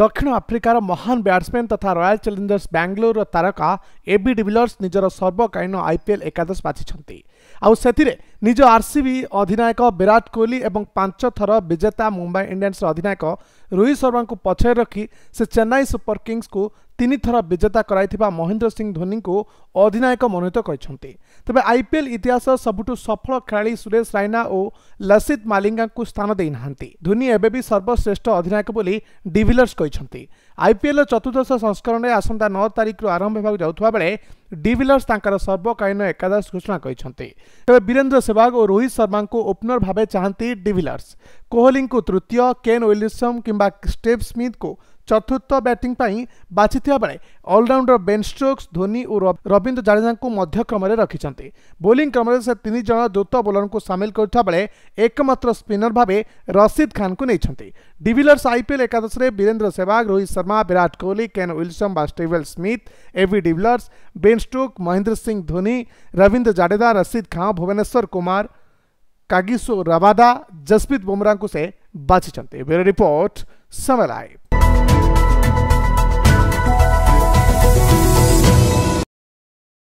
ଦକ୍ଷିଣ ଆଫ୍ରିକାର ମହାନ ବ୍ୟାଟ୍ସମ୍ୟାନ୍ ତଥା ରୟାଲ୍ ଚ୍ୟାଲେଞ୍ଜର୍ସ ବାଙ୍ଗାଲୋରର ତାରକା ଏବି ଡିଭିଲର୍ସ ନିଜର ସର୍ବକାଳୀନ ଆଇପିଏଲ୍ ଏକାଦଶ ବାଛିଛନ୍ତି ଆଉ ସେଥିରେ ନିଜ ଆର୍ସିବି ଅଧିନାୟକ ବିରାଟ କୋହଲି ଏବଂ ପାଞ୍ଚ ଥର ବିଜେତା ମୁମ୍ବାଇ ଇଣ୍ଡିଆନ୍ସର ଅଧିନାୟକ ରୋହିତ ଶର୍ମାଙ୍କୁ ପଛରେ ରଖି ସେ ଚେନ୍ନାଇ ସୁପର କିଙ୍ଗସ୍କୁ ତିନିଥର ବିଜେତା କରାଇଥିବା ମହେନ୍ଦ୍ର ସିଂ ଧୋନିଙ୍କୁ ଅଧିନାୟକ ମନୋନୀତ କରିଛନ୍ତି ତେବେ ଆଇପିଏଲ୍ ଇତିହାସ ସବୁଠୁ ସଫଳ ଖେଳାଳି ସୁରେଶ ରାଇନା ଓ ଲସିତ ମାଲିଙ୍ଗାଙ୍କୁ ସ୍ଥାନ ଦେଇନାହାନ୍ତି ଧୋନି ଏବେ ବି ସର୍ବଶ୍ରେଷ୍ଠ ଅଧିନାୟକ ବୋଲି ଡିଭିଲର୍ସ କହିଛନ୍ତି ଆଇପିଏଲ୍ର ଚତୁର୍ଦ୍ଦଶ ସଂସ୍କରଣରେ ଆସନ୍ତା ନଅ ତାରିଖରୁ ଆରମ୍ଭ ହେବାକୁ ଯାଉଥିବା ବେଳେ ଡିଭିଲର୍ସ ତାଙ୍କର ସର୍ବକାଳୀନ ଏକାଦଶ ଘୋଷଣା କରିଛନ୍ତି ତେବେ ବୀରେନ୍ଦ୍ର ସେବାଗ ଓ ରୋହିତ ଶର୍ମାଙ୍କୁ ଓପନର ଭାବେ ଚାହାନ୍ତି ଡିଭିଲର୍ସ କୋହଲିଙ୍କୁ ତୃତୀୟ କେନ୍ ୱିଲିୟମସନ୍ କିମ୍ବା ଷ୍ଟେଭ୍ ସ୍ମିଥ୍ଙ୍କୁ ଚତୁର୍ଥ ବ୍ୟାଟିଂ ପାଇଁ ବାଛିଥିବା ବେଳେ ଅଲରାଉଣ୍ଡର ବେନ୍ ଷ୍ଟୋକ୍ସ ଧୋନି ଓ ରବୀନ୍ଦ୍ର ଜାଡେଜାଙ୍କୁ ମଧ୍ୟକ୍ରମରେ ରଖିଛନ୍ତି ବୋଲିଂ କ୍ରମରେ ସେ ତିନି ଜଣ ଦ୍ରୁତ ବୋଲରଙ୍କୁ ସାମିଲ କରୁଥିବା ବେଳେ ଏକମାତ୍ର ସ୍ପିନର ଭାବେ ରସିଦ ଖାନଙ୍କୁ ନେଇଛନ୍ତି ଡିଭିଲର୍ସ ଆଇପିଏଲ୍ ଏକାଦଶରେ ବୀରେନ୍ଦ୍ର ସେବାଗ ରୋହିତ ଶର୍ମା ବିରାଟ କୋହଲି କେନ୍ ୱିଲସନ୍ ବା Steve Smith AB de Villiers Ben Stokes Mahendra Singh Dhoni Ravindra Jadeja Rashid Khan Bhuvneshwar Kumar Kagiso Rabada Jasprit Bumrah को से बाछी रिपोर्ट समय लाइव